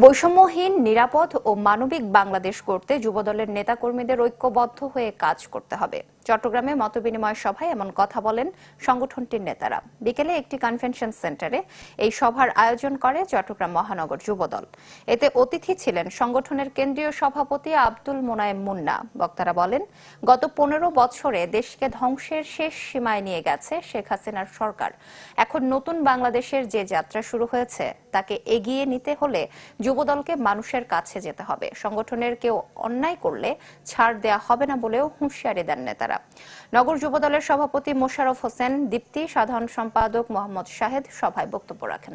বৈষম্যহীন নিরাপদ ও মানবিক বাংলাদেশ করতে যুবদলের নেতাকর্মীদের ঐক্যবদ্ধ হয়ে কাজ করতে হবে চট্টগ্রামে মতবিনিময় সভায় এমন কথা বলেন সংগঠনটির নেতারা বিকেলে একটি কনভেনশন সেন্টারে এই সভার আয়োজন করে চট্টগ্রাম মহানগর যুবদল এতে অতিথি ছিলেন সংগঠনের কেন্দ্রীয় সভাপতি আব্দুল মোনায়েম মুন্না বক্তারা বলেন গত পনেরো বছরে দেশকে ধ্বংসের শেষ সীমায় নিয়ে গেছে শেখ হাসিনার সরকার এখন নতুন বাংলাদেশের যে যাত্রা শুরু হয়েছে তাকে এগিয়ে নিতে হলে যুবদলকে মানুষের কাছে যেতে হবে সংগঠনের কেউ অন্যায় করলে ছাড় দেয়া হবে না বলেও হুঁশিয়ারি দেন নেতারা নেতারা নগর যুবদলের সভাপতি মোশাররফ হোসেন দীপ্তি সাধারণ সম্পাদক মোহাম্মদ শাহেদ সভায় বক্তব্য রাখেন